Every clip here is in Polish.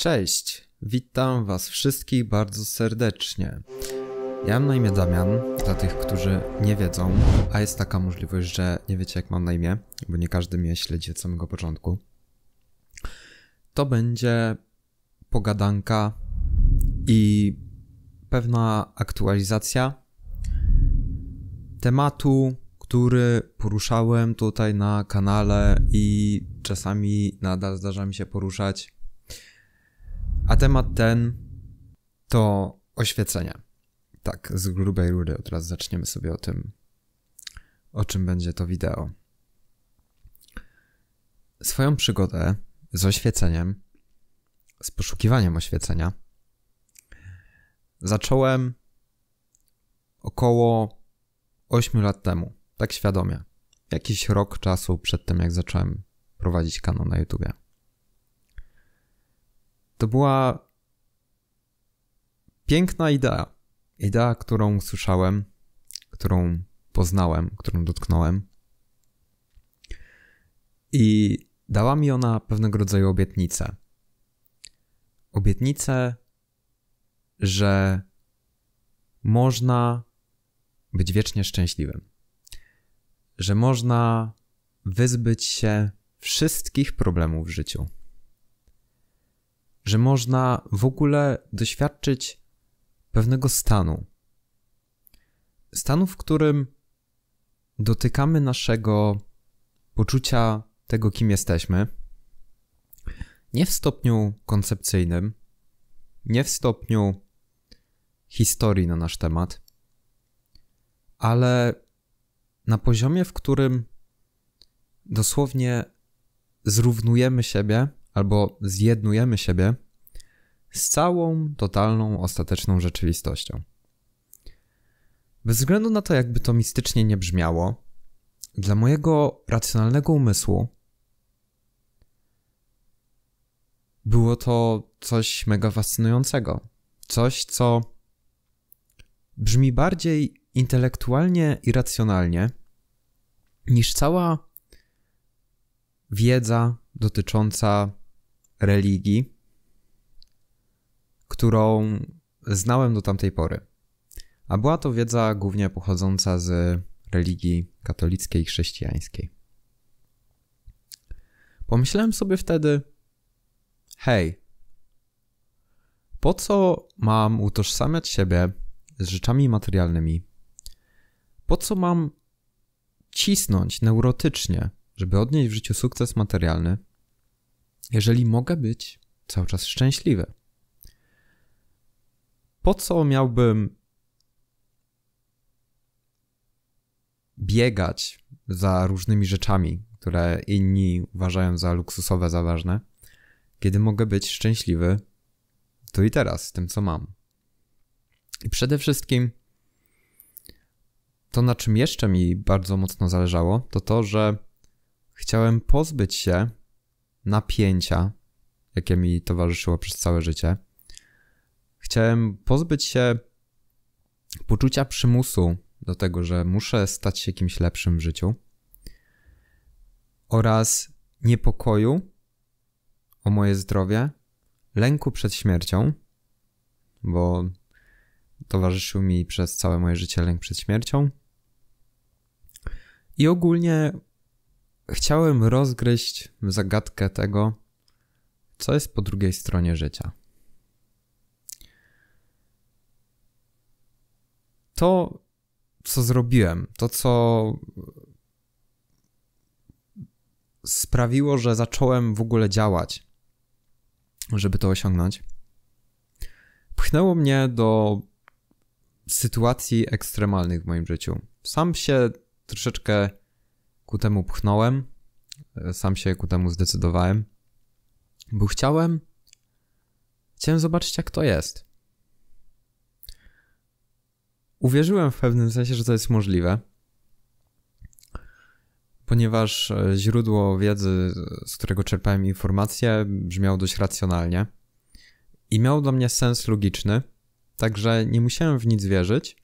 Cześć, witam Was wszystkich bardzo serdecznie. Ja mam na imię Damian, dla tych, którzy nie wiedzą, a jest taka możliwość, że nie wiecie jak mam na imię, bo nie każdy mnie śledzi od samego początku. To będzie pogadanka i pewna aktualizacja tematu, który poruszałem tutaj na kanale i czasami nadal zdarza mi się poruszać a temat ten to oświecenie. Tak, z grubej rury od razu zaczniemy sobie o tym, o czym będzie to wideo. Swoją przygodę z oświeceniem, z poszukiwaniem oświecenia, zacząłem około 8 lat temu, tak świadomie. Jakiś rok czasu przed tym, jak zacząłem prowadzić kanał na YouTube. To była piękna idea. Idea, którą słyszałem, którą poznałem, którą dotknąłem. I dała mi ona pewnego rodzaju obietnicę. Obietnicę, że można być wiecznie szczęśliwym, że można wyzbyć się wszystkich problemów w życiu że można w ogóle doświadczyć pewnego stanu. Stanu, w którym dotykamy naszego poczucia tego, kim jesteśmy, nie w stopniu koncepcyjnym, nie w stopniu historii na nasz temat, ale na poziomie, w którym dosłownie zrównujemy siebie albo zjednujemy siebie z całą, totalną, ostateczną rzeczywistością. Bez względu na to, jakby to mistycznie nie brzmiało, dla mojego racjonalnego umysłu było to coś mega fascynującego. Coś, co brzmi bardziej intelektualnie i racjonalnie niż cała wiedza dotycząca religii, którą znałem do tamtej pory. A była to wiedza głównie pochodząca z religii katolickiej i chrześcijańskiej. Pomyślałem sobie wtedy: hej, po co mam utożsamiać siebie z rzeczami materialnymi? Po co mam cisnąć neurotycznie, żeby odnieść w życiu sukces materialny, jeżeli mogę być cały czas szczęśliwy? Po co miałbym biegać za różnymi rzeczami, które inni uważają za luksusowe, za ważne, kiedy mogę być szczęśliwy tu i teraz z tym, co mam? I przede wszystkim to, na czym jeszcze mi bardzo mocno zależało, to to, że chciałem pozbyć się napięcia, jakie mi towarzyszyło przez całe życie. Chciałem pozbyć się poczucia przymusu do tego, że muszę stać się kimś lepszym w życiu oraz niepokoju o moje zdrowie, lęku przed śmiercią, bo towarzyszył mi przez całe moje życie lęk przed śmiercią i ogólnie chciałem rozgryźć zagadkę tego, co jest po drugiej stronie życia. To, co zrobiłem, to, co sprawiło, że zacząłem w ogóle działać, żeby to osiągnąć, pchnęło mnie do sytuacji ekstremalnych w moim życiu. Sam się troszeczkę ku temu pchnąłem, e, sam się ku temu zdecydowałem, bo chciałem, chciałem zobaczyć, jak to jest. Uwierzyłem w pewnym sensie, że to jest możliwe, ponieważ e, źródło wiedzy, z którego czerpałem informacje, brzmiało dość racjonalnie i miał dla mnie sens logiczny, także nie musiałem w nic wierzyć,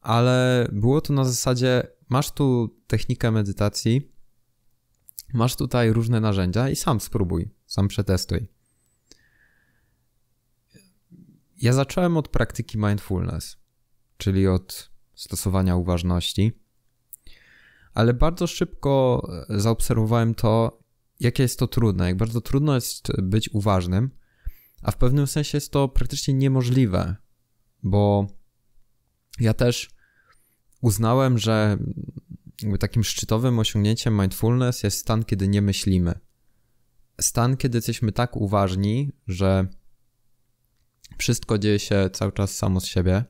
ale było to na zasadzie Masz tu technikę medytacji, masz tutaj różne narzędzia i sam spróbuj, sam przetestuj. Ja zacząłem od praktyki mindfulness, czyli od stosowania uważności, ale bardzo szybko e, zaobserwowałem to, jakie jest to trudne, jak bardzo trudno jest być uważnym, a w pewnym sensie jest to praktycznie niemożliwe, bo ja też uznałem, że takim szczytowym osiągnięciem mindfulness jest stan, kiedy nie myślimy. Stan, kiedy jesteśmy tak uważni, że wszystko dzieje się cały czas samo z siebie.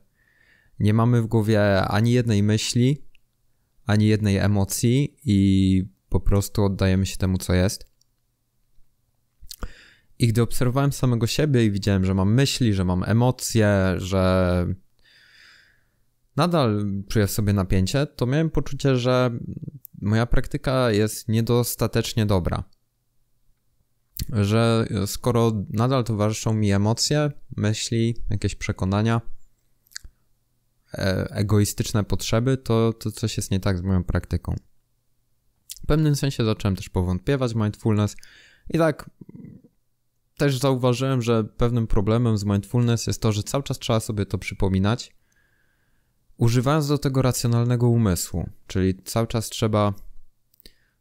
Nie mamy w głowie ani jednej myśli, ani jednej emocji i po prostu oddajemy się temu, co jest. I gdy obserwowałem samego siebie i widziałem, że mam myśli, że mam emocje, że nadal czuję w sobie napięcie, to miałem poczucie, że moja praktyka jest niedostatecznie dobra. Że skoro nadal towarzyszą mi emocje, myśli, jakieś przekonania, e, egoistyczne potrzeby, to, to coś jest nie tak z moją praktyką. W pewnym sensie zacząłem też powątpiewać mindfulness i tak też zauważyłem, że pewnym problemem z mindfulness jest to, że cały czas trzeba sobie to przypominać Używając do tego racjonalnego umysłu, czyli cały czas trzeba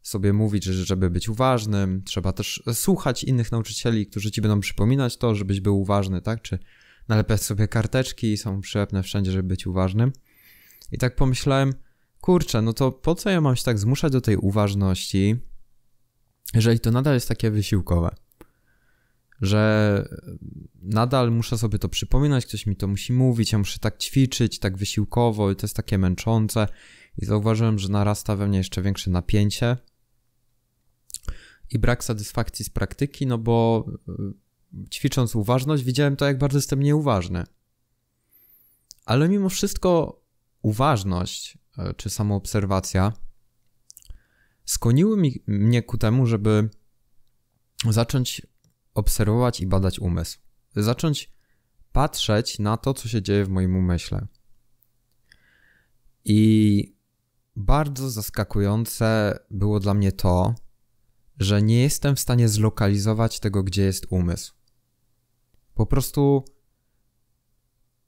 sobie mówić, żeby być uważnym, trzeba też słuchać innych nauczycieli, którzy ci będą przypominać to, żebyś był uważny, tak? Czy nalepiać sobie karteczki, są przylepne wszędzie, żeby być uważnym. I tak pomyślałem, kurczę, no to po co ja mam się tak zmuszać do tej uważności, jeżeli to nadal jest takie wysiłkowe? że e, nadal muszę sobie to przypominać, ktoś mi to musi mówić, ja muszę tak ćwiczyć, tak wysiłkowo i to jest takie męczące. I zauważyłem, że narasta we mnie jeszcze większe napięcie i brak satysfakcji z praktyki, no bo e, ćwicząc uważność, widziałem to, jak bardzo jestem nieuważny. Ale mimo wszystko uważność e, czy samoobserwacja skłoniły mi, mnie ku temu, żeby zacząć obserwować i badać umysł. Zacząć patrzeć na to, co się dzieje w moim umyśle. I bardzo zaskakujące było dla mnie to, że nie jestem w stanie zlokalizować tego, gdzie jest umysł. Po prostu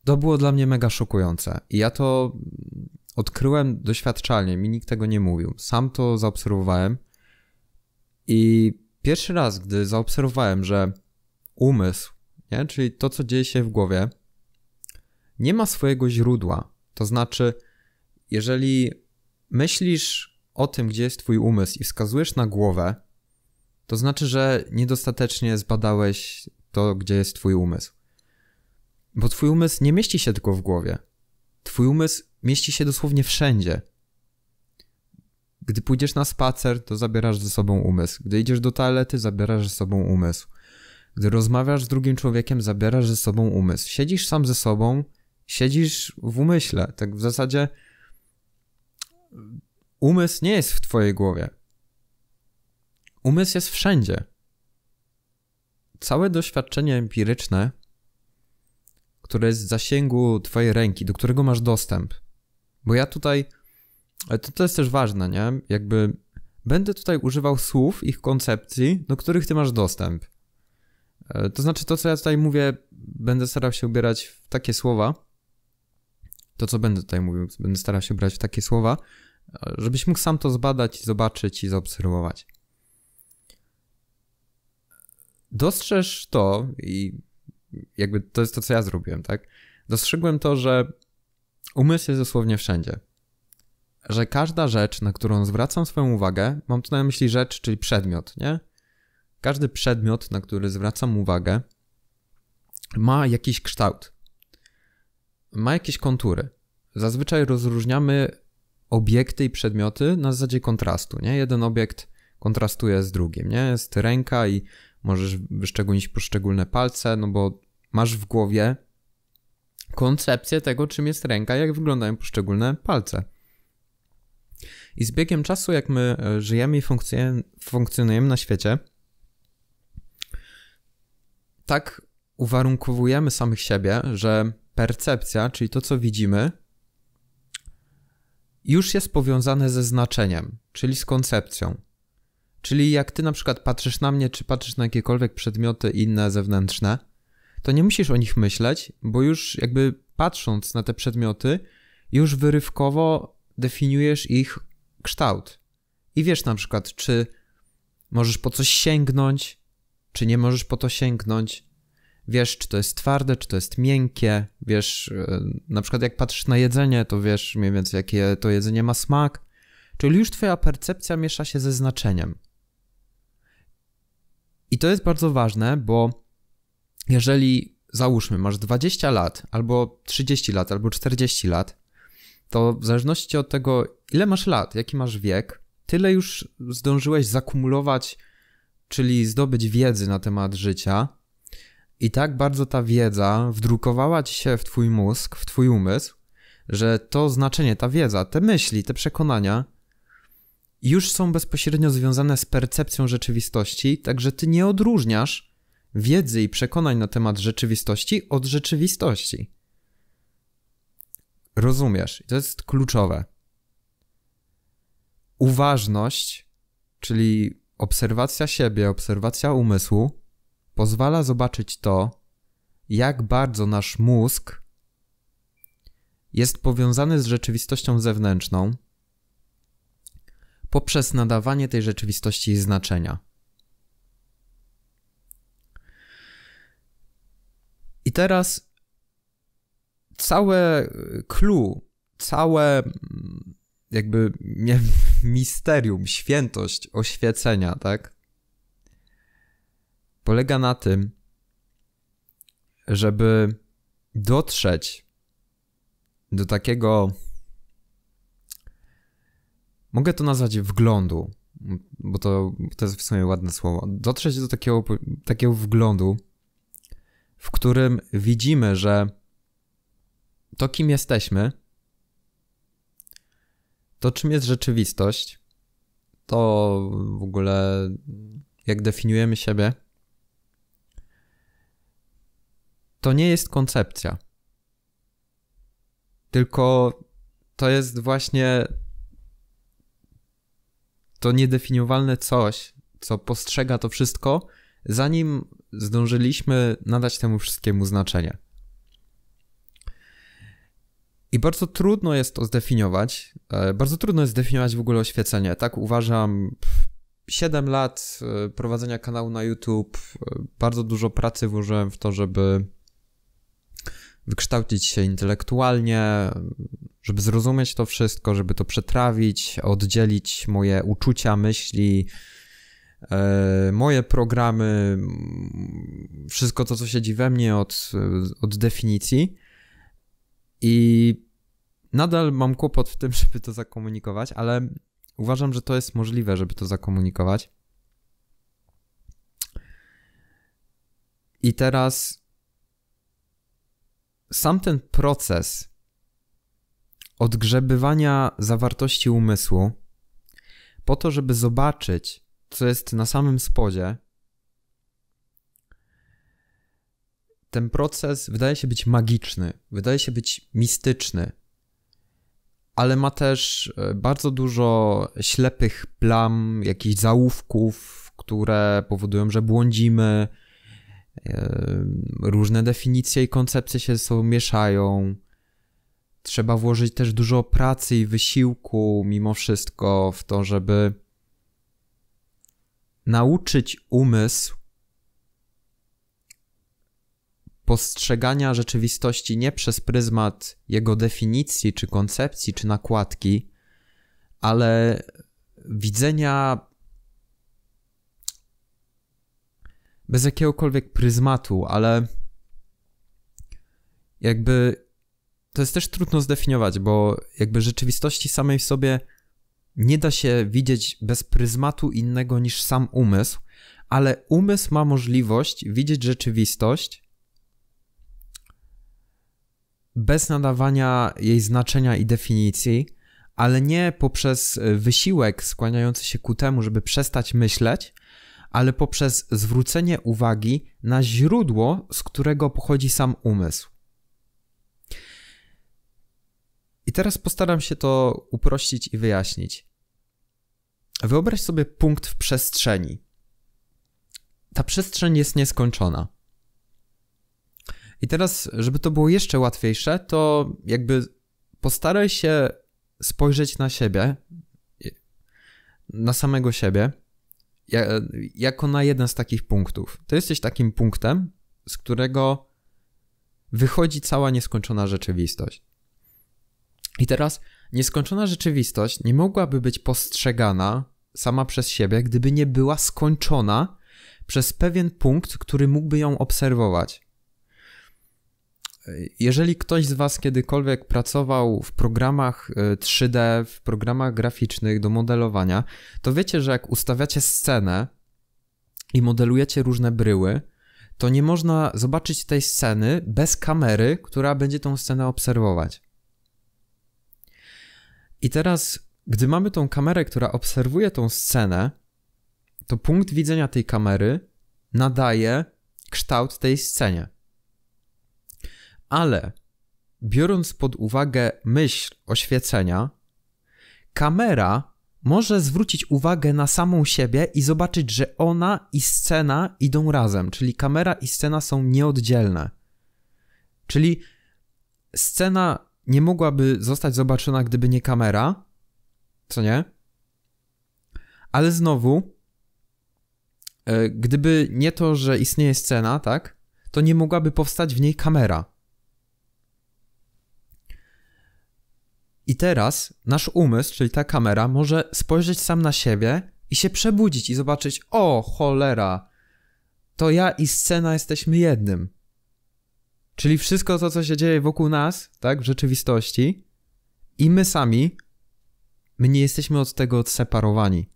to było dla mnie mega szokujące. I ja to odkryłem doświadczalnie, mi nikt tego nie mówił. Sam to zaobserwowałem i pierwszy raz, gdy zaobserwowałem, że umysł, nie? czyli to, co dzieje się w głowie, nie ma swojego źródła. To znaczy, jeżeli myślisz o tym, gdzie jest twój umysł i wskazujesz na głowę, to znaczy, że niedostatecznie zbadałeś to, gdzie jest twój umysł. Bo twój umysł nie mieści się tylko w głowie. Twój umysł mieści się dosłownie wszędzie. Gdy pójdziesz na spacer, to zabierasz ze sobą umysł. Gdy idziesz do toalety, zabierasz ze sobą umysł. Gdy rozmawiasz z drugim człowiekiem, zabierasz ze sobą umysł. Siedzisz sam ze sobą, siedzisz w umyśle. Tak w zasadzie umysł nie jest w twojej głowie. Umysł jest wszędzie. Całe doświadczenie empiryczne, które jest w zasięgu twojej ręki, do którego masz dostęp. Bo ja tutaj ale to, to jest też ważne, nie? Jakby będę tutaj używał słów, ich koncepcji, do których ty masz dostęp. E, to znaczy, to co ja tutaj mówię, będę starał się ubierać w takie słowa. To co będę tutaj mówił, będę starał się ubrać w takie słowa, e, żebyś mógł sam to zbadać, zobaczyć i zaobserwować. Dostrzeż to i jakby to jest to, co ja zrobiłem, tak? Dostrzegłem to, że umysł jest dosłownie wszędzie że każda rzecz, na którą zwracam swoją uwagę, mam tu na myśli rzecz, czyli przedmiot, nie? Każdy przedmiot, na który zwracam uwagę, ma jakiś kształt, ma jakieś kontury. Zazwyczaj rozróżniamy obiekty i przedmioty na zasadzie kontrastu, nie? Jeden obiekt kontrastuje z drugim, nie? Jest ręka i możesz wyszczególnić poszczególne palce, no bo masz w głowie koncepcję tego, czym jest ręka, jak wyglądają poszczególne palce. I z biegiem czasu, jak my e, żyjemy i funkcjonujemy na świecie, tak uwarunkowujemy samych siebie, że percepcja, czyli to, co widzimy, już jest powiązane ze znaczeniem, czyli z koncepcją. Czyli jak ty na przykład patrzysz na mnie, czy patrzysz na jakiekolwiek przedmioty inne, zewnętrzne, to nie musisz o nich myśleć, bo już jakby patrząc na te przedmioty, już wyrywkowo definiujesz ich kształt. I wiesz na przykład, czy możesz po coś sięgnąć, czy nie możesz po to sięgnąć. Wiesz, czy to jest twarde, czy to jest miękkie. Wiesz, e, na przykład jak patrzysz na jedzenie, to wiesz mniej więcej, jakie to jedzenie ma smak. Czyli już twoja percepcja miesza się ze znaczeniem. I to jest bardzo ważne, bo jeżeli załóżmy, masz 20 lat, albo 30 lat, albo 40 lat, to w zależności od tego, ile masz lat, jaki masz wiek, tyle już zdążyłeś zakumulować, czyli zdobyć wiedzy na temat życia. I tak bardzo ta wiedza wdrukowała ci się w twój mózg, w twój umysł, że to znaczenie, ta wiedza, te myśli, te przekonania już są bezpośrednio związane z percepcją rzeczywistości, także ty nie odróżniasz wiedzy i przekonań na temat rzeczywistości od rzeczywistości. Rozumiesz, to jest kluczowe uważność, czyli obserwacja siebie, obserwacja umysłu, pozwala zobaczyć to, jak bardzo nasz mózg jest powiązany z rzeczywistością zewnętrzną poprzez nadawanie tej rzeczywistości znaczenia. I teraz całe e, clue, całe mm, jakby misterium, świętość oświecenia, tak? Polega na tym, żeby dotrzeć do takiego, mogę to nazwać wglądu, bo to, to jest w sumie ładne słowo, dotrzeć do takiego, takiego wglądu, w którym widzimy, że to kim jesteśmy, to czym jest rzeczywistość? To w ogóle jak definiujemy siebie? To nie jest koncepcja. Tylko to jest właśnie to niedefiniowalne coś, co postrzega to wszystko, zanim zdążyliśmy nadać temu wszystkiemu znaczenie. I bardzo trudno jest to zdefiniować. E, bardzo trudno jest zdefiniować w ogóle oświecenie. Tak uważam. 7 lat e, prowadzenia kanału na YouTube, e, bardzo dużo pracy włożyłem w to, żeby wykształcić się intelektualnie, żeby zrozumieć to wszystko, żeby to przetrawić, oddzielić moje uczucia, myśli, moje programy, wszystko to, co siedzi we mnie od, od definicji. I nadal mam kłopot w tym, żeby to zakomunikować, ale uważam, że to jest możliwe, żeby to zakomunikować. I teraz sam ten proces odgrzebywania zawartości umysłu, po to, żeby zobaczyć, co jest na samym spodzie, ten proces wydaje się być magiczny, wydaje się być mistyczny, ale ma też e, bardzo dużo ślepych plam, jakichś załówków, które powodują, że błądzimy. E, różne definicje i koncepcje się ze sobą mieszają. Trzeba włożyć też dużo pracy i wysiłku, mimo wszystko, w to, żeby nauczyć umysł postrzegania rzeczywistości nie przez pryzmat jego definicji, czy koncepcji, czy nakładki, ale widzenia bez jakiegokolwiek pryzmatu, ale jakby to jest też trudno zdefiniować, bo jakby rzeczywistości samej w sobie nie da się widzieć bez pryzmatu innego niż sam umysł, ale umysł ma możliwość widzieć rzeczywistość bez nadawania jej znaczenia i definicji, ale nie poprzez e, wysiłek skłaniający się ku temu, żeby przestać myśleć, ale poprzez zwrócenie uwagi na źródło, z którego pochodzi sam umysł. I teraz postaram się to uprościć i wyjaśnić. Wyobraź sobie punkt w przestrzeni. Ta przestrzeń jest nieskończona. I teraz, żeby to było jeszcze łatwiejsze, to jakby postaraj się spojrzeć na siebie, na samego siebie, jako na jeden z takich punktów. To jesteś takim punktem, z którego wychodzi cała nieskończona rzeczywistość. I teraz nieskończona rzeczywistość nie mogłaby być postrzegana sama przez siebie, gdyby nie była skończona przez pewien punkt, który mógłby ją obserwować. Jeżeli ktoś z Was kiedykolwiek pracował w programach 3D, e, w programach graficznych do modelowania, to wiecie, że jak ustawiacie scenę i modelujecie różne bryły, to nie można zobaczyć tej sceny bez kamery, która będzie tą scenę obserwować. I teraz, gdy mamy tą kamerę, która obserwuje tą scenę, to punkt widzenia tej kamery nadaje kształt tej scenie ale biorąc pod uwagę myśl oświecenia, kamera może zwrócić uwagę na samą siebie i zobaczyć, że ona i scena idą razem, czyli kamera i scena są nieoddzielne. Czyli scena nie mogłaby zostać zobaczona, gdyby nie kamera, co nie? Ale znowu, e, gdyby nie to, że istnieje scena, tak, to nie mogłaby powstać w niej kamera. I teraz nasz umysł, czyli ta kamera, może spojrzeć sam na siebie i się przebudzić i zobaczyć: O, cholera, to ja i scena jesteśmy jednym. Czyli wszystko to, co się dzieje wokół nas, tak, w rzeczywistości, i my sami, my nie jesteśmy od tego odseparowani.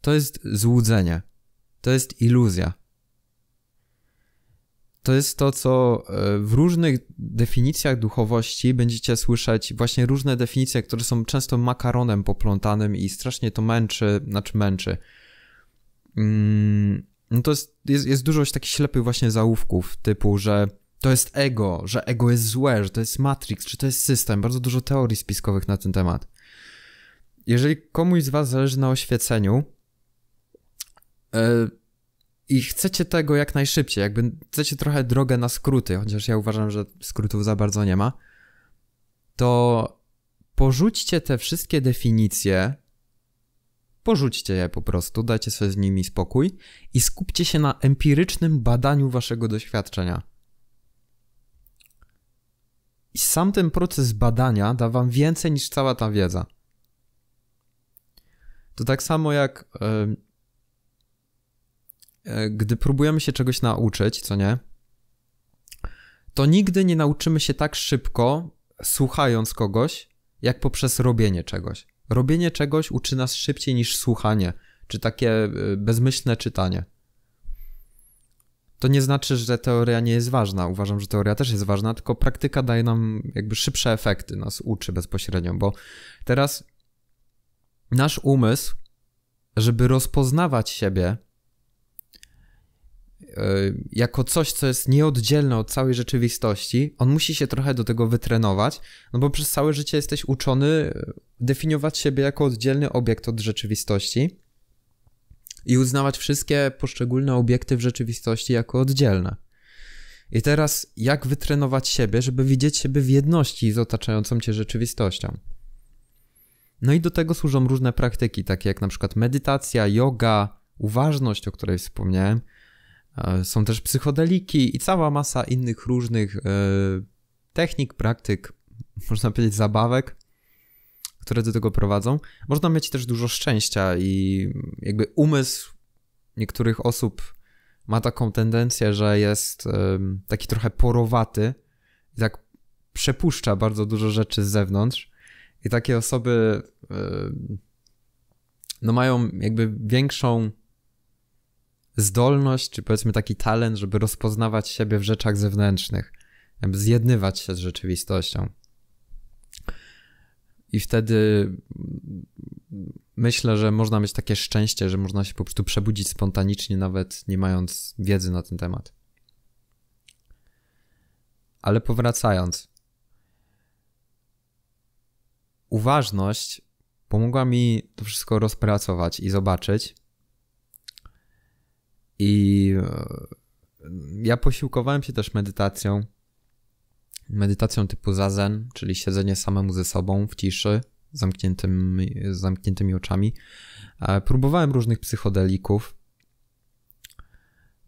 To jest złudzenie. To jest iluzja to jest to, co e, w różnych definicjach duchowości będziecie słyszeć, właśnie różne definicje, które są często makaronem poplątanym i strasznie to męczy, znaczy męczy. Mm, no to jest, jest, jest dużo takich ślepych właśnie załówków, typu, że to jest ego, że ego jest złe, że to jest Matrix, czy to jest system. Bardzo dużo teorii spiskowych na ten temat. Jeżeli komuś z was zależy na oświeceniu, yy, i chcecie tego jak najszybciej, jakby chcecie trochę drogę na skróty, chociaż ja uważam, że skrótów za bardzo nie ma, to porzućcie te wszystkie definicje, porzućcie je po prostu, dajcie sobie z nimi spokój i skupcie się na empirycznym badaniu waszego doświadczenia. I sam ten proces badania da wam więcej niż cała ta wiedza. To tak samo jak. Yy, E, gdy próbujemy się czegoś nauczyć, co nie, to nigdy nie nauczymy się tak szybko, słuchając kogoś, jak poprzez robienie czegoś. Robienie czegoś uczy nas szybciej niż słuchanie, czy takie e, bezmyślne czytanie. To nie znaczy, że teoria nie jest ważna. Uważam, że teoria też jest ważna, tylko praktyka daje nam jakby szybsze efekty, nas uczy bezpośrednio, bo teraz nasz umysł, żeby rozpoznawać siebie, Y, jako coś, co jest nieoddzielne od całej rzeczywistości, on musi się trochę do tego wytrenować, no bo przez całe życie jesteś uczony y, definiować siebie jako oddzielny obiekt od rzeczywistości i uznawać wszystkie poszczególne obiekty w rzeczywistości jako oddzielne. I teraz, jak wytrenować siebie, żeby widzieć siebie w jedności z otaczającą cię rzeczywistością? No i do tego służą różne praktyki, takie jak na przykład medytacja, yoga, uważność, o której wspomniałem, E, są też psychodeliki i cała masa innych różnych e, technik, praktyk, można powiedzieć zabawek, które do tego prowadzą. Można mieć też dużo szczęścia i jakby umysł niektórych osób ma taką tendencję, że jest e, taki trochę porowaty tak przepuszcza bardzo dużo rzeczy z zewnątrz. I takie osoby no mają jakby większą zdolność, czy powiedzmy taki talent, żeby rozpoznawać siebie w rzeczach zewnętrznych, jakby zjednywać się z rzeczywistością. I wtedy myślę, że można mieć takie szczęście, że można się po prostu przebudzić spontanicznie, nawet nie mając wiedzy na ten temat. Ale powracając. Uważność pomogła mi to wszystko rozpracować i zobaczyć, i e, ja posiłkowałem się też medytacją. Medytacją typu zazen, czyli siedzenie samemu ze sobą w ciszy, zamkniętymi zamkniętymi oczami. E, próbowałem różnych psychodelików.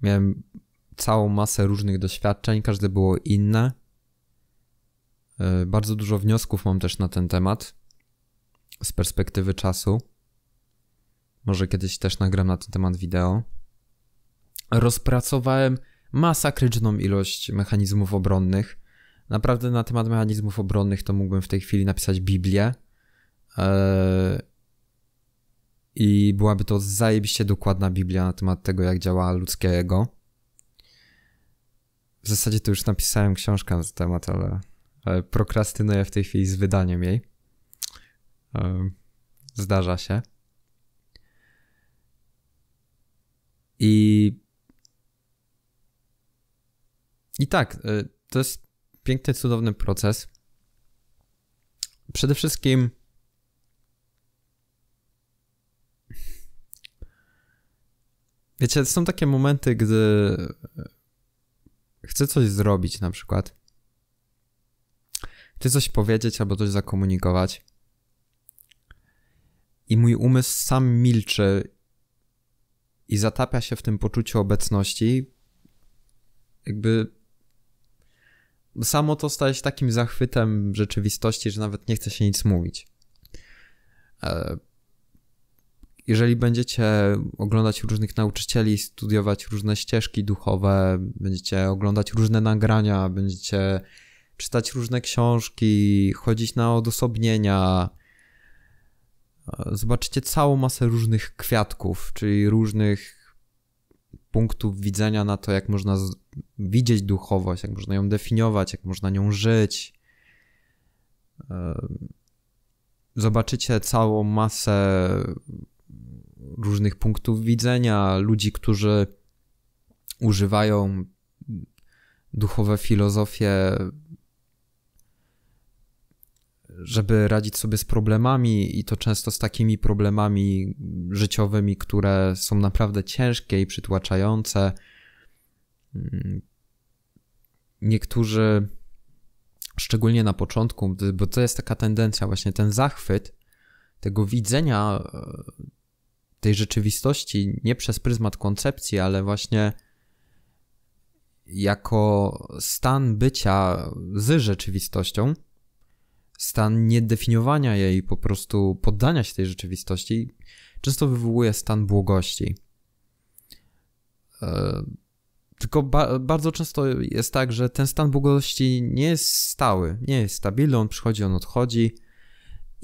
Miałem całą masę różnych doświadczeń, każde było inne. E, bardzo dużo wniosków mam też na ten temat z perspektywy czasu. Może kiedyś też nagram na ten temat wideo rozpracowałem masakryczną ilość mechanizmów obronnych. Naprawdę na temat mechanizmów obronnych to mógłbym w tej chwili napisać Biblię. E, I byłaby to zajebiście dokładna Biblia na temat tego, jak działa ludzkie ego. W zasadzie to już napisałem książkę na ten temat, ale, ale prokrastynuję w tej chwili z wydaniem jej. E, zdarza się. I i tak, y, to jest piękny, cudowny proces. Przede wszystkim Wiecie, są takie momenty, gdy y, chcę coś zrobić na przykład. Chcę coś powiedzieć albo coś zakomunikować. I mój umysł sam milczy i zatapia się w tym poczuciu obecności, jakby samo to staje się takim zachwytem rzeczywistości, że nawet nie chce się nic mówić. E, jeżeli będziecie oglądać różnych nauczycieli, studiować różne ścieżki duchowe, będziecie oglądać różne nagrania, będziecie czytać różne książki, chodzić na odosobnienia, e, zobaczycie całą masę różnych kwiatków, czyli różnych punktu widzenia na to, jak można z- widzieć duchowość, jak można ją definiować, jak można nią żyć. Zobaczycie całą masę różnych punktów widzenia, ludzi, którzy używają duchowe filozofie żeby radzić sobie z problemami i to często z takimi problemami życiowymi, które są naprawdę ciężkie i przytłaczające. Mm, niektórzy, szczególnie na początku, bo to jest taka tendencja, właśnie ten zachwyt tego widzenia e, tej rzeczywistości nie przez pryzmat koncepcji, ale właśnie jako stan bycia z rzeczywistością stan niedefiniowania jej, po prostu poddania się tej rzeczywistości, często wywołuje stan błogości. E, tylko ba bardzo często jest tak, że ten stan błogości nie jest stały, nie jest stabilny, on przychodzi, on odchodzi.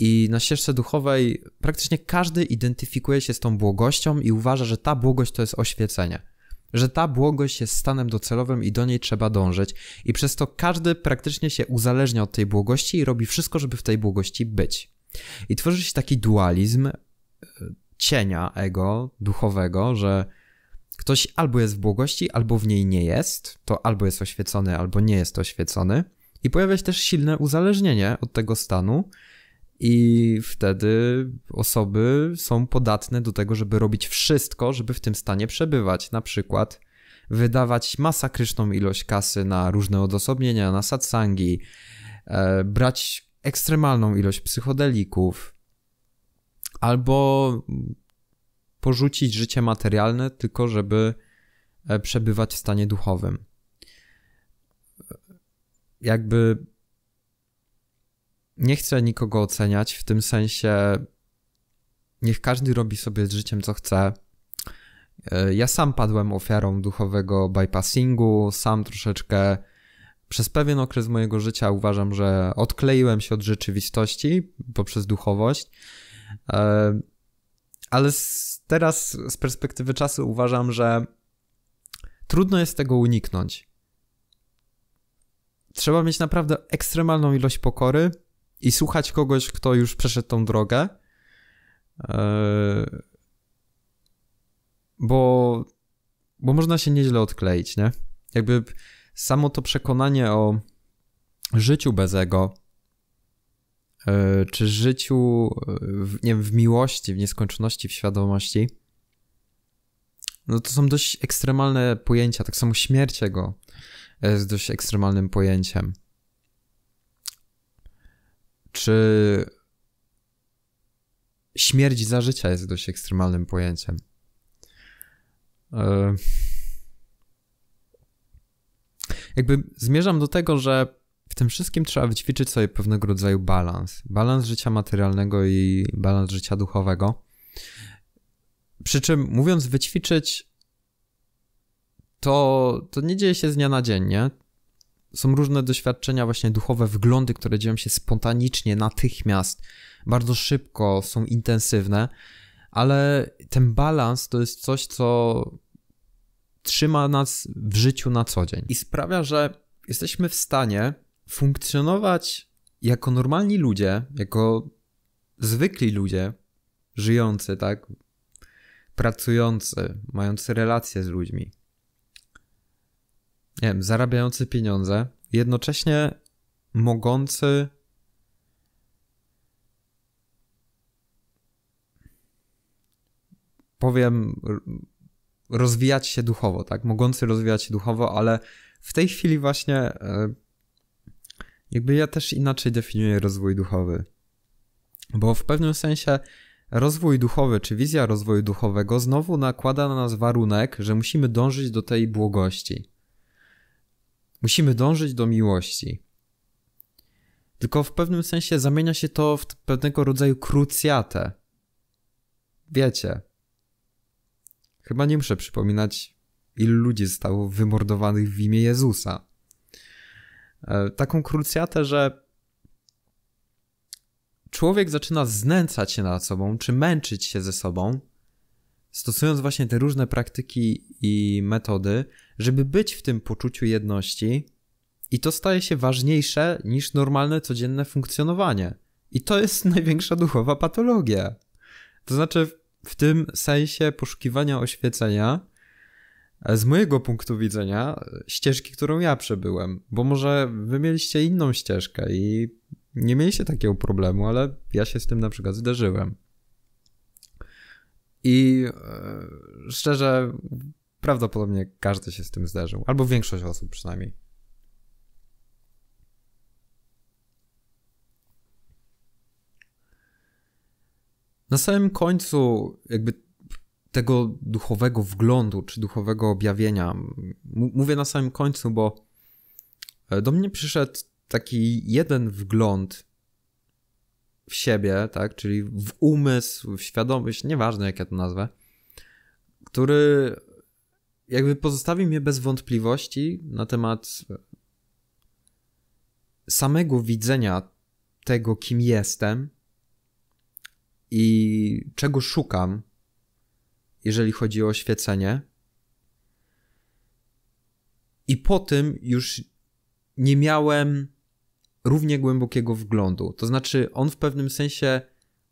I na ścieżce duchowej praktycznie każdy identyfikuje się z tą błogością i uważa, że ta błogość to jest oświecenie że ta błogość jest stanem docelowym i do niej trzeba dążyć, i przez to każdy praktycznie się uzależnia od tej błogości i robi wszystko, żeby w tej błogości być. I tworzy się taki dualizm e, cienia ego duchowego, że ktoś albo jest w błogości, albo w niej nie jest, to albo jest oświecony, albo nie jest oświecony. I pojawia się też silne uzależnienie od tego stanu, i wtedy osoby są podatne do tego, żeby robić wszystko, żeby w tym stanie przebywać. Na przykład wydawać masakryczną ilość kasy na różne odosobnienia, na satsangi, e, brać ekstremalną ilość psychodelików, albo porzucić życie materialne, tylko żeby e, przebywać w stanie duchowym. E, jakby nie chcę nikogo oceniać w tym sensie, niech każdy robi sobie z życiem co chce. E, ja sam padłem ofiarą duchowego bypassingu, sam troszeczkę przez pewien okres mojego życia uważam, że odkleiłem się od rzeczywistości poprzez duchowość. E, ale teraz z perspektywy czasu uważam, że trudno jest tego uniknąć. Trzeba mieć naprawdę ekstremalną ilość pokory, i słuchać kogoś, kto już przeszedł tą drogę. E, bo, bo można się nieźle odkleić, nie? Jakby samo to przekonanie o życiu bez ego, e, czy życiu e, w, nie wiem, w miłości, w nieskończoności, w świadomości, no to są dość ekstremalne pojęcia. Tak samo śmierć jego jest dość ekstremalnym pojęciem. Czy śmierć za życia jest dość ekstremalnym pojęciem? E, jakby zmierzam do tego, że w tym wszystkim trzeba wyćwiczyć sobie pewnego rodzaju balans. Balans życia materialnego i balans życia duchowego. Przy czym, mówiąc wyćwiczyć, to, to nie dzieje się z dnia na dzień, nie? są różne doświadczenia właśnie duchowe, wglądy, które dzieją się spontanicznie, natychmiast, bardzo szybko, są intensywne, ale ten balans to jest coś, co trzyma nas w życiu na co dzień i sprawia, że jesteśmy w stanie funkcjonować jako normalni ludzie, jako zwykli ludzie, żyjący, tak, pracujący, mający relacje z ludźmi nie wiem, zarabiający pieniądze, jednocześnie mogący powiem rozwijać się duchowo, tak? Mogący rozwijać się duchowo, ale w tej chwili właśnie e, jakby ja też inaczej definiuję rozwój duchowy. Bo w pewnym sensie rozwój duchowy, czy wizja rozwoju duchowego znowu nakłada na nas warunek, że musimy dążyć do tej błogości. Musimy dążyć do miłości. Tylko w pewnym sensie zamienia się to w pewnego rodzaju krucjatę. Wiecie. Chyba nie muszę przypominać, ilu ludzi zostało wymordowanych w imię Jezusa. E, taką krucjatę, że człowiek zaczyna znęcać się nad sobą, czy męczyć się ze sobą, stosując właśnie te różne praktyki i metody, żeby być w tym poczuciu jedności, i to staje się ważniejsze niż normalne codzienne funkcjonowanie. I to jest największa duchowa patologia. To znaczy, w tym sensie poszukiwania oświecenia, e, z mojego punktu widzenia, e, ścieżki, którą ja przebyłem, bo może wy mieliście inną ścieżkę i nie mieliście takiego problemu, ale ja się z tym na przykład zderzyłem. I e, szczerze, prawdopodobnie każdy się z tym zderzył, albo większość osób przynajmniej. Na samym końcu, jakby tego duchowego wglądu czy duchowego objawienia, mówię na samym końcu, bo e, do mnie przyszedł taki jeden wgląd w siebie, tak, czyli w umysł, w świadomość, nieważne jak ja to nazwę, który jakby pozostawi mnie bez wątpliwości na temat samego widzenia tego, kim jestem i czego szukam, jeżeli chodzi o oświecenie. I po tym już nie miałem równie głębokiego wglądu. To znaczy, on w pewnym sensie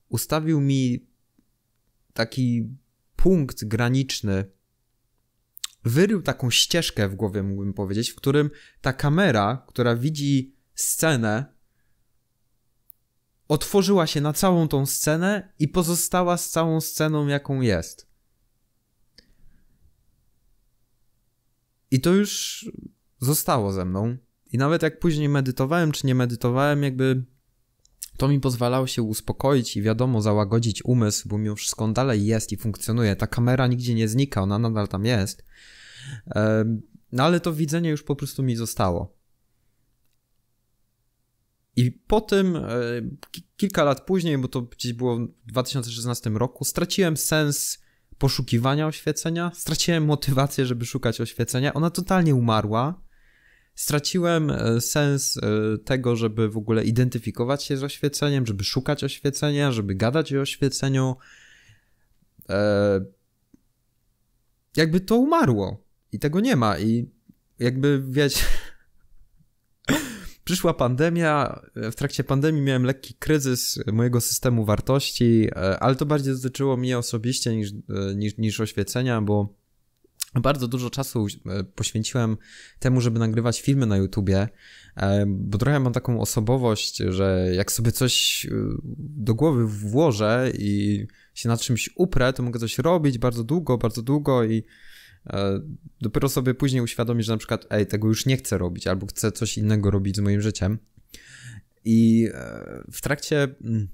ustawił mi taki punkt graniczny, wyrył taką ścieżkę w głowie, mógłbym powiedzieć, w którym ta kamera, która widzi scenę, otworzyła się na całą tą scenę i pozostała z całą sceną, jaką jest. I to już zostało ze mną. I nawet jak później medytowałem czy nie medytowałem, jakby to mi pozwalało się uspokoić i wiadomo, załagodzić umysł, bo mimo wszystko on dalej jest i funkcjonuje. Ta kamera nigdzie nie znika, ona nadal tam jest. No ale to widzenie już po prostu mi zostało. I po tym, e, kilka lat później, bo to gdzieś było w 2016 roku, straciłem sens poszukiwania oświecenia, straciłem motywację, żeby szukać oświecenia. Ona totalnie umarła straciłem e, sens e, tego, żeby w ogóle identyfikować się z oświeceniem, żeby szukać oświecenia, żeby gadać o oświeceniu. E, jakby to umarło i tego nie ma, i jakby wiecie. Przyszła pandemia, w trakcie pandemii miałem lekki kryzys mojego systemu wartości, ale to bardziej dotyczyło mnie osobiście niż, niż, niż oświecenia, bo bardzo dużo czasu e, poświęciłem temu, żeby nagrywać filmy na YouTubie, e, bo trochę mam taką osobowość, że jak sobie coś e, do głowy włożę i się nad czymś uprę, to mogę coś robić bardzo długo, bardzo długo i dopiero sobie później uświadomić, że na przykład ej, tego już nie chcę robić, albo chcę coś innego robić z moim życiem. I w trakcie mm,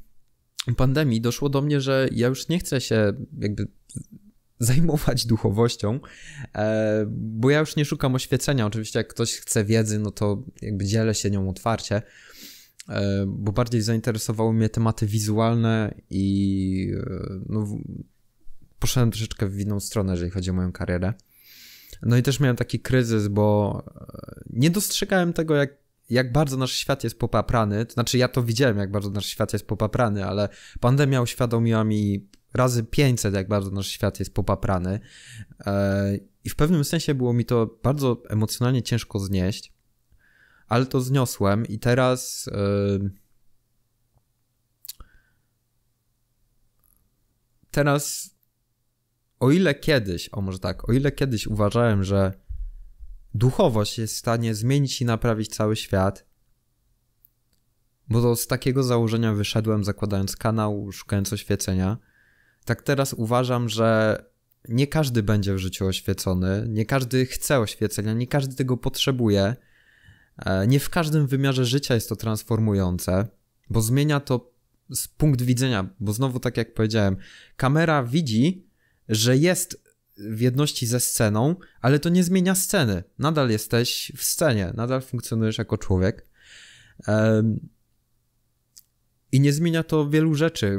pandemii doszło do mnie, że ja już nie chcę się jakby zajmować duchowością, e, bo ja już nie szukam oświecenia. Oczywiście, jak ktoś chce wiedzy, no to jakby dzielę się nią otwarcie, e, bo bardziej zainteresowały mnie tematy wizualne i e, no, poszedłem troszeczkę w inną stronę, jeżeli chodzi o moją karierę. No i też miałem taki kryzys, bo nie dostrzegałem tego, jak, jak bardzo nasz świat jest popaprany. To znaczy, ja to widziałem, jak bardzo nasz świat jest popaprany, ale pandemia uświadomiła mi razy 500, jak bardzo nasz świat jest popaprany. E, I w pewnym sensie było mi to bardzo emocjonalnie ciężko znieść, ale to zniosłem i teraz. E, teraz, o ile kiedyś, o może tak, o ile kiedyś uważałem, że duchowość jest w stanie zmienić i naprawić cały świat, bo to z takiego założenia wyszedłem, zakładając kanał, szukając oświecenia tak teraz uważam, że nie każdy będzie w życiu oświecony, nie każdy chce oświecenia, nie każdy tego potrzebuje. E, nie w każdym wymiarze życia jest to transformujące, bo zmienia to z punkt widzenia, bo znowu tak jak powiedziałem, kamera widzi, że jest w jedności ze sceną, ale to nie zmienia sceny. Nadal jesteś w scenie, nadal funkcjonujesz jako człowiek. I nie zmienia to wielu rzeczy,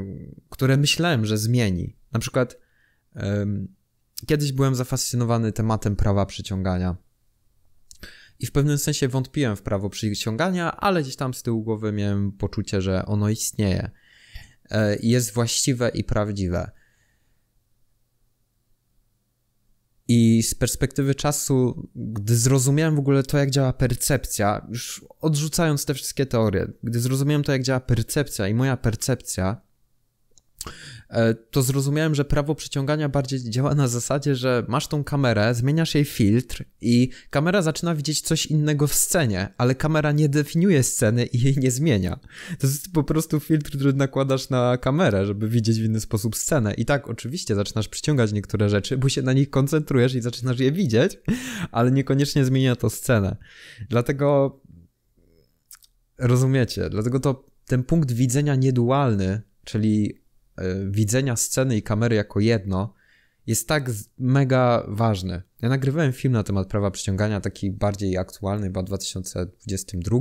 które myślałem, że zmieni. Na przykład um, kiedyś byłem zafascynowany tematem prawa przyciągania. I w pewnym sensie wątpiłem w prawo przyciągania, ale gdzieś tam z tyłu głowy miałem poczucie, że ono istnieje. E, jest właściwe i prawdziwe. I z perspektywy czasu, gdy zrozumiałem w ogóle to, jak działa percepcja, już odrzucając te wszystkie teorie, gdy zrozumiałem to, jak działa percepcja i moja percepcja, E, to zrozumiałem, że prawo przyciągania bardziej działa na zasadzie, że masz tą kamerę, zmieniasz jej filtr i kamera zaczyna widzieć coś innego w scenie, ale kamera nie definiuje sceny i jej nie zmienia. To jest po prostu filtr, który nakładasz na kamerę, żeby widzieć w inny sposób scenę. I tak oczywiście zaczynasz przyciągać niektóre rzeczy, bo się na nich koncentrujesz i zaczynasz je widzieć, ale niekoniecznie zmienia to scenę. Dlatego rozumiecie, dlatego to ten punkt widzenia niedualny, czyli E, widzenia sceny i kamery jako jedno jest tak mega ważny. Ja nagrywałem film na temat prawa przyciągania, taki bardziej aktualny, chyba w 2022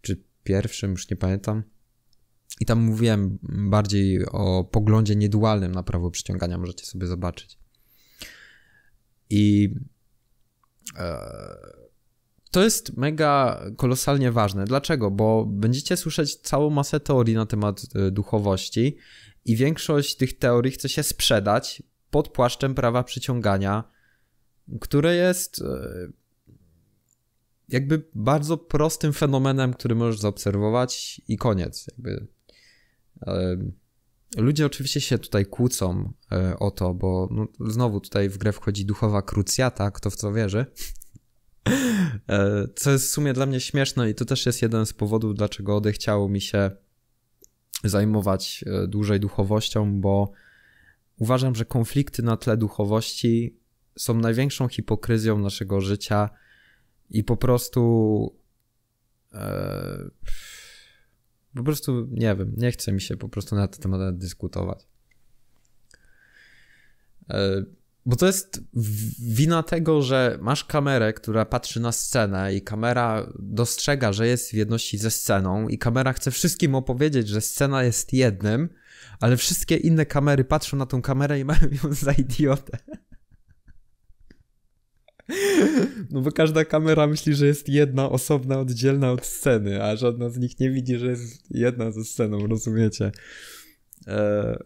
czy pierwszym, już nie pamiętam. I tam mówiłem bardziej o poglądzie niedualnym na prawo przyciągania, możecie sobie zobaczyć. I e, to jest mega kolosalnie ważne. Dlaczego? Bo będziecie słyszeć całą masę teorii na temat e, duchowości i większość tych teorii chce się sprzedać pod płaszczem prawa przyciągania, które jest e, jakby bardzo prostym fenomenem, który możesz zaobserwować i koniec. Jakby. E, ludzie oczywiście się tutaj kłócą e, o to, bo no, znowu tutaj w grę wchodzi duchowa krucjata, kto w co wierzy. Co jest w sumie dla mnie śmieszne i to też jest jeden z powodów, dlaczego odechciało mi się zajmować e, dłużej duchowością, bo uważam, że konflikty na tle duchowości są największą hipokryzją naszego życia i po prostu. E, po prostu nie wiem, nie chce mi się po prostu na ten temat dyskutować. E, bo to jest wina tego, że masz kamerę, która patrzy na scenę i kamera dostrzega, że jest w jedności ze sceną i kamera chce wszystkim opowiedzieć, że scena jest jednym, ale wszystkie inne kamery patrzą na tą kamerę i mają ją za idiotę. No bo każda kamera myśli, że jest jedna osobna, oddzielna od sceny, a żadna z nich nie widzi, że jest jedna ze sceną, rozumiecie? Eee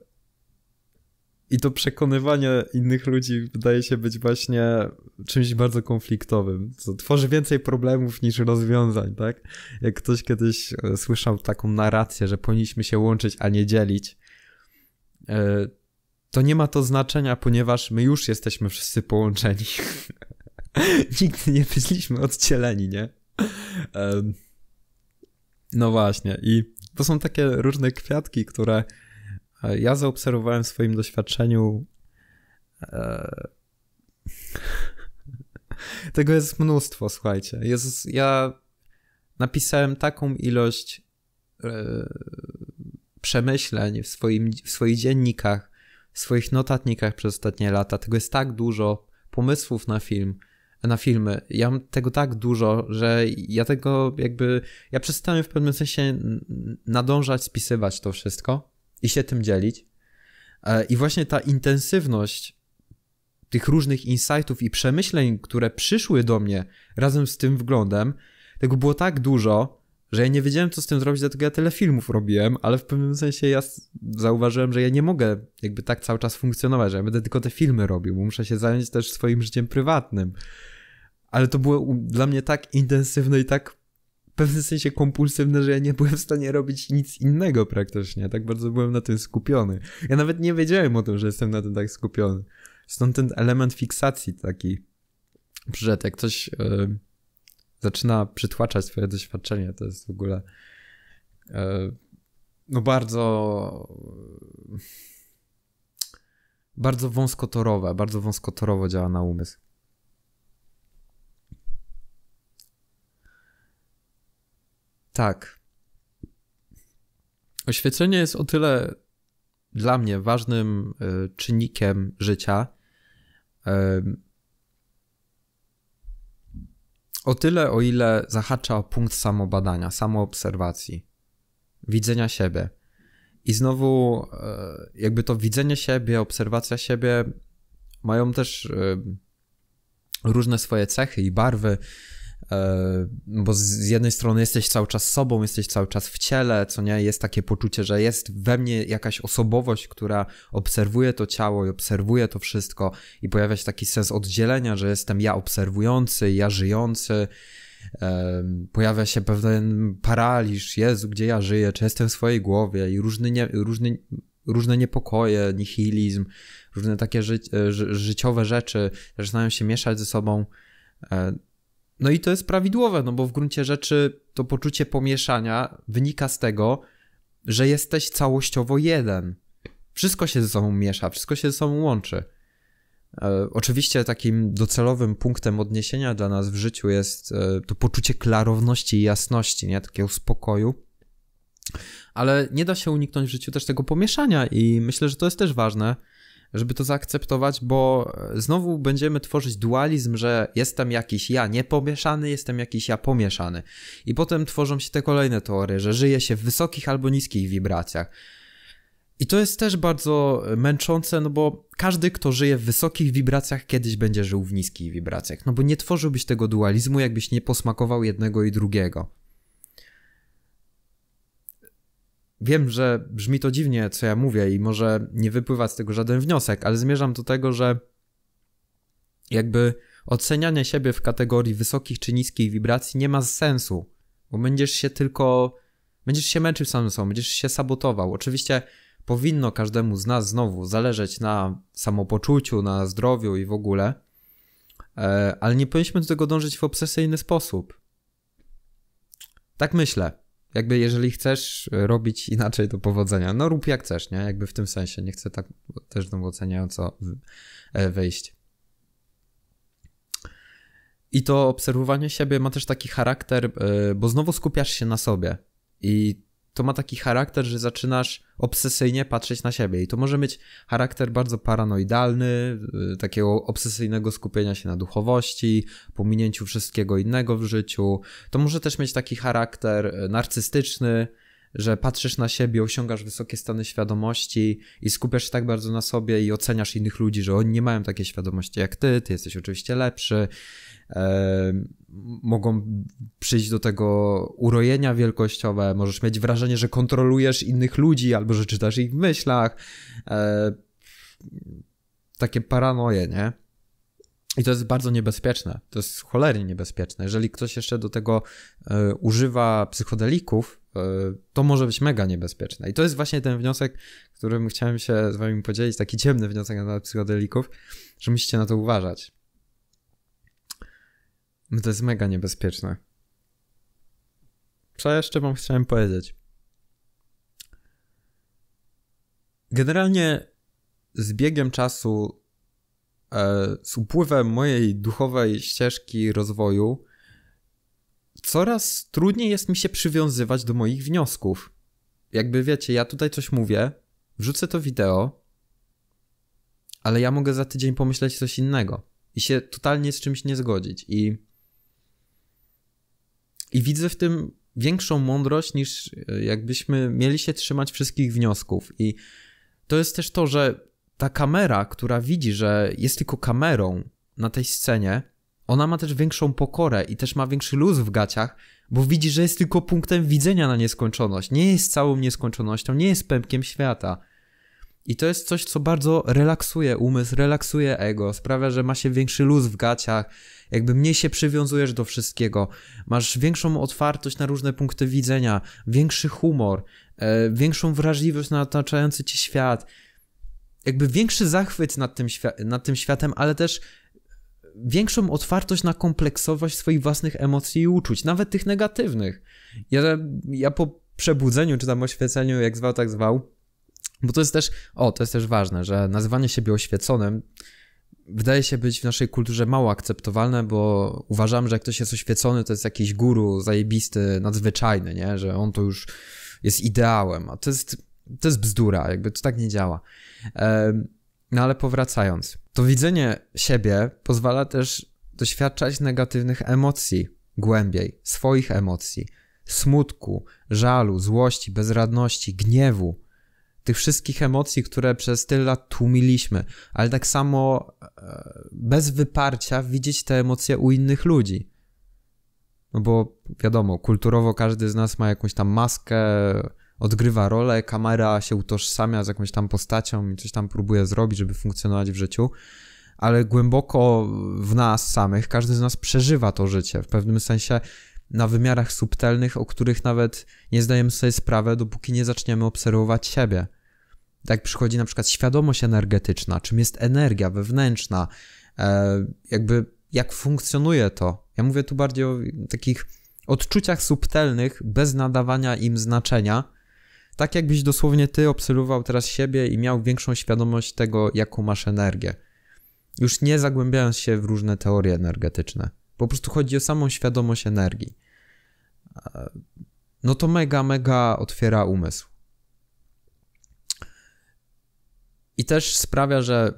i to przekonywanie innych ludzi wydaje się być właśnie czymś bardzo konfliktowym, co tworzy więcej problemów niż rozwiązań, tak? Jak ktoś kiedyś e, słyszał taką narrację, że powinniśmy się łączyć, a nie dzielić, e, to nie ma to znaczenia, ponieważ my już jesteśmy wszyscy połączeni. Nigdy nie byliśmy odcieleni, nie? E, no właśnie, i to są takie różne kwiatki, które E, ja zaobserwowałem w swoim doświadczeniu. E... Tego jest mnóstwo, słuchajcie. ja napisałem taką ilość e... przemyśleń w, swoim, w swoich dziennikach, w swoich notatnikach przez ostatnie lata. Tego jest tak dużo pomysłów na film na filmy. Ja mam tego tak dużo, że ja tego jakby. Ja przestałem w pewnym sensie nadążać, spisywać to wszystko i się tym dzielić. E, I właśnie ta intensywność tych różnych insightów i przemyśleń, które przyszły do mnie razem z tym wglądem, tego było tak dużo, że ja nie wiedziałem, co z tym zrobić, dlatego ja tyle filmów robiłem, ale w pewnym sensie ja zauważyłem, że ja nie mogę jakby tak cały czas funkcjonować, że ja będę tylko te filmy robił, bo muszę się zająć też swoim życiem prywatnym. Ale to było dla mnie tak intensywne i tak w pewnym sensie kompulsywne, że ja nie byłem w stanie robić nic innego praktycznie. Tak bardzo byłem na tym skupiony. Ja nawet nie wiedziałem o tym, że jestem na tym tak skupiony. Stąd ten element fiksacji taki, że jak ktoś e, zaczyna przytłaczać swoje doświadczenie, to jest w ogóle e, no bardzo bardzo wąskotorowe, bardzo wąskotorowo działa na umysł. Tak. Oświecenie jest o tyle dla mnie ważnym e, czynnikiem życia. E, o tyle, o ile zahacza o punkt samobadania, samoobserwacji, widzenia siebie. I znowu, e, jakby to widzenie siebie, obserwacja siebie mają też różne swoje cechy i barwy. E, bo z jednej strony jesteś cały czas sobą, jesteś cały czas w ciele, co nie, jest takie poczucie, że jest we mnie jakaś osobowość, która obserwuje to ciało i obserwuje to wszystko i pojawia się taki sens oddzielenia, że jestem ja obserwujący, ja żyjący, e, pojawia się pewien paraliż, Jezu, gdzie ja żyję, czy jestem w swojej głowie i różny, nie, różny, różne niepokoje, nihilizm, różne takie e, ży, życiowe rzeczy zaczynają się mieszać ze sobą no i to jest prawidłowe, no bo w gruncie rzeczy to poczucie pomieszania wynika z tego, że jesteś całościowo jeden. Wszystko się ze sobą miesza, wszystko się ze sobą łączy. E, oczywiście takim docelowym punktem odniesienia dla nas w życiu jest e, to poczucie klarowności i jasności, nie? takiego spokoju. Ale nie da się uniknąć w życiu też tego pomieszania, i myślę, że to jest też ważne, żeby to zaakceptować, bo e, znowu będziemy tworzyć dualizm, że jestem jakiś ja niepomieszany, jestem jakiś ja pomieszany. I potem tworzą się te kolejne teorie, że żyje się w wysokich albo niskich wibracjach. I to jest też bardzo e, męczące, no bo każdy, kto żyje w wysokich wibracjach, kiedyś będzie żył w niskich wibracjach. No bo nie tworzyłbyś tego dualizmu, jakbyś nie posmakował jednego i drugiego. Wiem, że brzmi to dziwnie, co ja mówię, i może nie wypływa z tego żaden wniosek, ale zmierzam do tego, że jakby ocenianie siebie w kategorii wysokich czy niskich wibracji nie ma sensu, bo będziesz się tylko, będziesz się męczył samym sobą, będziesz się sabotował. Oczywiście powinno każdemu z nas znowu zależeć na samopoczuciu, na zdrowiu i w ogóle, e, ale nie powinniśmy do tego dążyć w obsesyjny sposób. Tak myślę. Jakby jeżeli chcesz robić inaczej, to powodzenia. No rób jak chcesz, nie? Jakby w tym sensie. Nie chcę tak też tą oceniająco e, wejść. I to obserwowanie siebie ma też taki charakter, e, bo znowu skupiasz się na sobie. I to ma taki charakter, że zaczynasz obsesyjnie patrzeć na siebie i to może mieć charakter bardzo paranoidalny, y, takiego obsesyjnego skupienia się na duchowości, pominięciu wszystkiego innego w życiu. To może też mieć taki charakter y, narcystyczny, że patrzysz na siebie, osiągasz wysokie stany świadomości i skupiasz się tak bardzo na sobie i oceniasz innych ludzi, że oni nie mają takiej świadomości jak ty, ty jesteś oczywiście lepszy E, mogą przyjść do tego urojenia wielkościowe, możesz mieć wrażenie, że kontrolujesz innych ludzi albo że czytasz ich w myślach. E, takie paranoje, nie? I to jest bardzo niebezpieczne. To jest cholernie niebezpieczne. Jeżeli ktoś jeszcze do tego e, używa psychodelików, to może być mega niebezpieczne. I to jest właśnie ten wniosek, którym chciałem się z wami podzielić, taki ciemny wniosek na temat psychodelików, że musicie na to uważać. No to jest mega niebezpieczne. Co jeszcze wam chciałem powiedzieć? Generalnie z biegiem czasu, e, z upływem mojej duchowej ścieżki rozwoju, coraz trudniej jest mi się przywiązywać do moich wniosków. Jakby wiecie, ja tutaj coś mówię, wrzucę to wideo, ale ja mogę za tydzień pomyśleć coś innego i się totalnie z czymś nie zgodzić. I i widzę w tym większą mądrość niż e, jakbyśmy mieli się trzymać wszystkich wniosków. I to jest też to, że ta kamera, która widzi, że jest tylko kamerą na tej scenie, ona ma też większą pokorę i też ma większy luz w gaciach, bo widzi, że jest tylko punktem widzenia na nieskończoność. Nie jest całą nieskończonością, nie jest pępkiem świata. I to jest coś, co bardzo relaksuje umysł, relaksuje ego, sprawia, że ma się większy luz w gaciach, jakby mniej się przywiązujesz do wszystkiego, masz większą otwartość na różne punkty widzenia, większy humor, e, większą wrażliwość na otaczający ci świat, jakby większy zachwyt nad tym, nad tym światem, ale też większą otwartość na kompleksowość swoich własnych emocji i uczuć, nawet tych negatywnych. Ja, ja po przebudzeniu czy tam oświeceniu, jak zwał, tak zwał, bo to jest też, o, to jest też ważne, że nazywanie siebie oświeconym wydaje się być w naszej kulturze mało akceptowalne, bo uważam, że jak ktoś jest oświecony, to jest jakiś guru zajebisty, nadzwyczajny, nie? Że on to już jest ideałem, a to jest, to jest bzdura, jakby to tak nie działa. No ale powracając, to widzenie siebie pozwala też doświadczać negatywnych emocji głębiej, swoich emocji, smutku, żalu, złości, bezradności, gniewu, tych wszystkich emocji, które przez tyle lat tłumiliśmy, ale tak samo e, bez wyparcia widzieć te emocje u innych ludzi. No bo wiadomo, kulturowo każdy z nas ma jakąś tam maskę, odgrywa rolę, kamera się utożsamia z jakąś tam postacią i coś tam próbuje zrobić, żeby funkcjonować w życiu, ale głęboko w nas samych każdy z nas przeżywa to życie w pewnym sensie na wymiarach subtelnych, o których nawet nie zdajemy sobie sprawy, dopóki nie zaczniemy obserwować siebie tak przychodzi na przykład świadomość energetyczna, czym jest energia wewnętrzna, e, jakby jak funkcjonuje to. Ja mówię tu bardziej o takich odczuciach subtelnych, bez nadawania im znaczenia. Tak jakbyś dosłownie ty obserwował teraz siebie i miał większą świadomość tego, jaką masz energię. Już nie zagłębiając się w różne teorie energetyczne. Po prostu chodzi o samą świadomość energii. E, no to mega, mega otwiera umysł. i też sprawia, że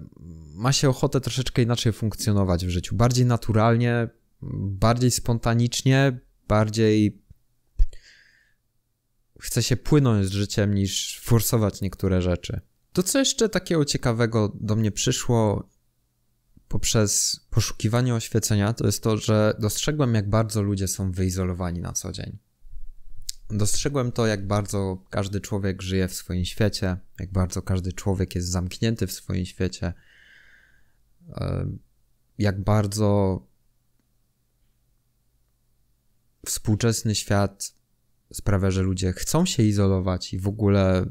ma się ochotę troszeczkę inaczej funkcjonować w życiu. Bardziej naturalnie, bardziej spontanicznie, bardziej chce się płynąć z życiem niż forsować niektóre rzeczy. To, co jeszcze takiego ciekawego do mnie przyszło poprzez poszukiwanie oświecenia, to jest to, że dostrzegłem, jak bardzo ludzie są wyizolowani na co dzień. Dostrzegłem to, jak bardzo każdy człowiek żyje w swoim świecie, jak bardzo każdy człowiek jest zamknięty w swoim świecie, e, jak bardzo współczesny świat sprawia, że ludzie chcą się izolować i w ogóle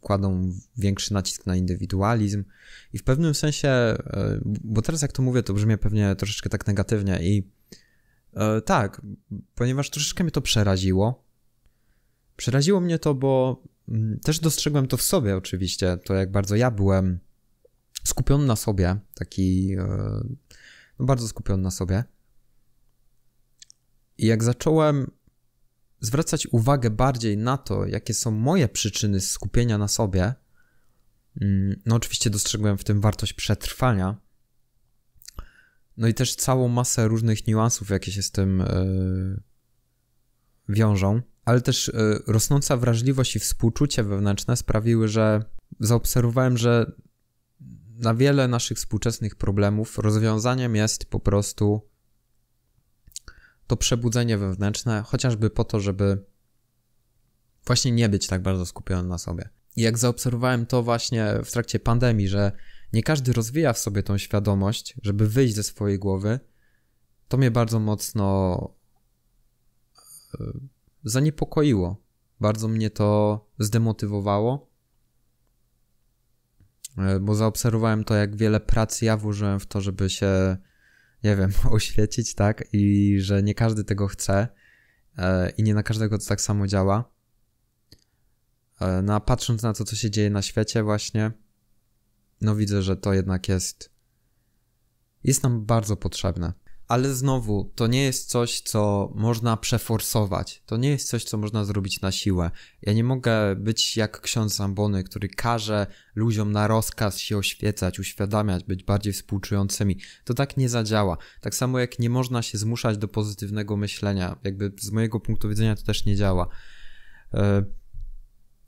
kładą większy nacisk na indywidualizm i w pewnym sensie, e, bo teraz jak to mówię, to brzmi pewnie troszeczkę tak negatywnie i E, tak, ponieważ troszeczkę mnie to przeraziło. Przeraziło mnie to, bo mm, też dostrzegłem to w sobie oczywiście, to jak bardzo ja byłem skupiony na sobie, taki e, no bardzo skupiony na sobie. I jak zacząłem zwracać uwagę bardziej na to, jakie są moje przyczyny skupienia na sobie, mm, no oczywiście dostrzegłem w tym wartość przetrwania, no i też całą masę różnych niuansów, jakie się z tym yy, wiążą, ale też yy, rosnąca wrażliwość i współczucie wewnętrzne sprawiły, że zaobserwowałem, że na wiele naszych współczesnych problemów rozwiązaniem jest po prostu to przebudzenie wewnętrzne, chociażby po to, żeby właśnie nie być tak bardzo skupionym na sobie. I jak zaobserwowałem to właśnie w trakcie pandemii, że nie każdy rozwija w sobie tą świadomość, żeby wyjść ze swojej głowy, to mnie bardzo mocno e, zaniepokoiło. Bardzo mnie to zdemotywowało, e, bo zaobserwowałem to, jak wiele pracy ja włożyłem w to, żeby się, nie wiem, oświecić, tak? I że nie każdy tego chce e, i nie na każdego to tak samo działa. No a patrząc na to, co się dzieje na świecie, właśnie no widzę, że to jednak jest. Jest nam bardzo potrzebne. Ale znowu, to nie jest coś, co można przeforsować. To nie jest coś, co można zrobić na siłę. Ja nie mogę być jak ksiądz Zambony, który każe ludziom na rozkaz się oświecać, uświadamiać, być bardziej współczującymi. To tak nie zadziała. Tak samo jak nie można się zmuszać do pozytywnego myślenia. Jakby z mojego punktu widzenia to też nie działa. E,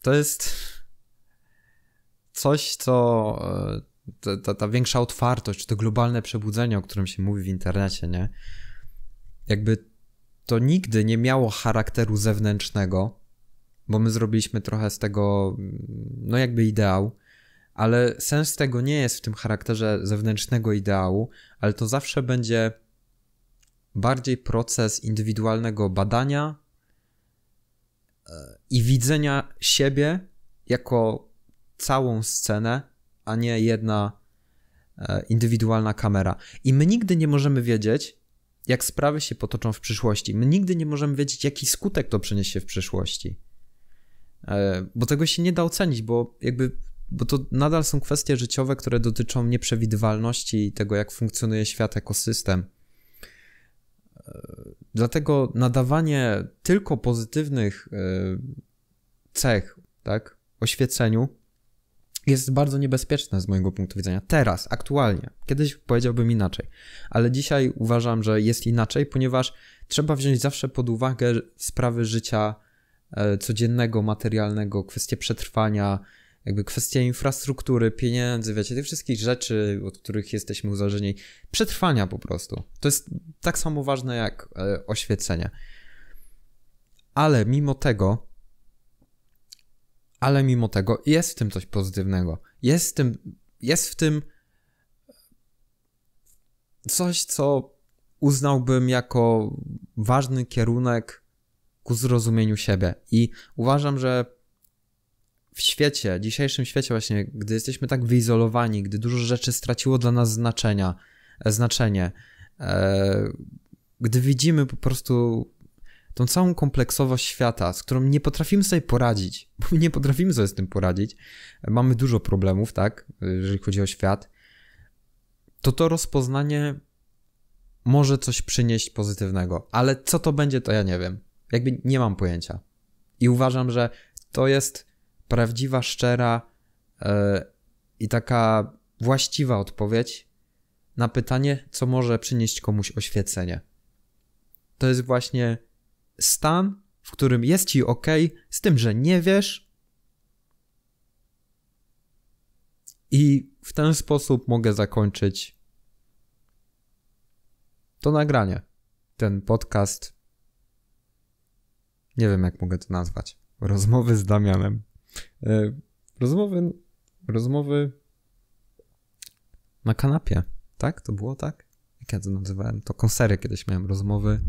to jest coś, co e, ta, ta, ta, większa otwartość, czy to globalne przebudzenie, o którym się mówi w internecie, nie? Jakby to nigdy nie miało charakteru zewnętrznego, bo my zrobiliśmy trochę z tego, mm, no jakby ideał, ale sens tego nie jest w tym charakterze zewnętrznego ideału, ale to zawsze będzie bardziej proces indywidualnego badania e, i widzenia siebie jako całą scenę, a nie jedna e, indywidualna kamera. I my nigdy nie możemy wiedzieć, jak sprawy się potoczą w przyszłości. My nigdy nie możemy wiedzieć, jaki skutek to przyniesie w przyszłości. E, bo tego się nie da ocenić, bo jakby bo to nadal są kwestie życiowe, które dotyczą nieprzewidywalności i tego, jak funkcjonuje świat, ekosystem. E, dlatego nadawanie tylko pozytywnych cech, tak, oświeceniu jest bardzo niebezpieczne z mojego punktu widzenia. Teraz, aktualnie. Kiedyś powiedziałbym inaczej, ale dzisiaj uważam, że jest inaczej, ponieważ trzeba wziąć zawsze pod uwagę sprawy życia e, codziennego, materialnego, kwestie przetrwania, jakby kwestie infrastruktury, pieniędzy, wiecie, tych wszystkich rzeczy, od których jesteśmy uzależnieni, przetrwania po prostu. To jest tak samo ważne jak e, oświecenie. Ale mimo tego, ale mimo tego jest w tym coś pozytywnego. Jest w tym, jest w tym coś, co uznałbym jako ważny kierunek ku zrozumieniu siebie. I uważam, że w świecie, dzisiejszym świecie właśnie, gdy jesteśmy tak wyizolowani, gdy dużo rzeczy straciło dla nas znaczenia, znaczenie, e, gdy widzimy po prostu tą całą kompleksowość świata, z którą nie potrafimy sobie poradzić, bo nie potrafimy sobie z tym poradzić, mamy dużo problemów, tak, jeżeli chodzi o świat, to to rozpoznanie może coś przynieść pozytywnego, ale co to będzie, to ja nie wiem. Jakby nie mam pojęcia. I uważam, że to jest prawdziwa, szczera yy, i taka właściwa odpowiedź na pytanie, co może przynieść komuś oświecenie. To jest właśnie stan, w którym jest ci ok, z tym, że nie wiesz. I w ten sposób mogę zakończyć to nagranie, ten podcast. Nie wiem, jak mogę to nazwać. Rozmowy z Damianem. E, rozmowy, rozmowy na kanapie, tak? To było tak? Jak ja to nazywałem? To konsery kiedyś miałem, rozmowy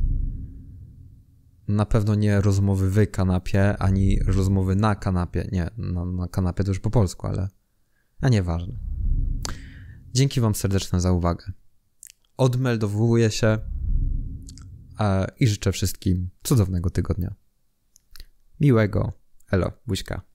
na pewno nie rozmowy w kanapie, ani rozmowy na kanapie. Nie, na, na kanapie to już po polsku, ale. A nieważne. Dzięki Wam serdecznie za uwagę. Odmeldowuję się e, i życzę wszystkim cudownego tygodnia. Miłego. Elo, buźka.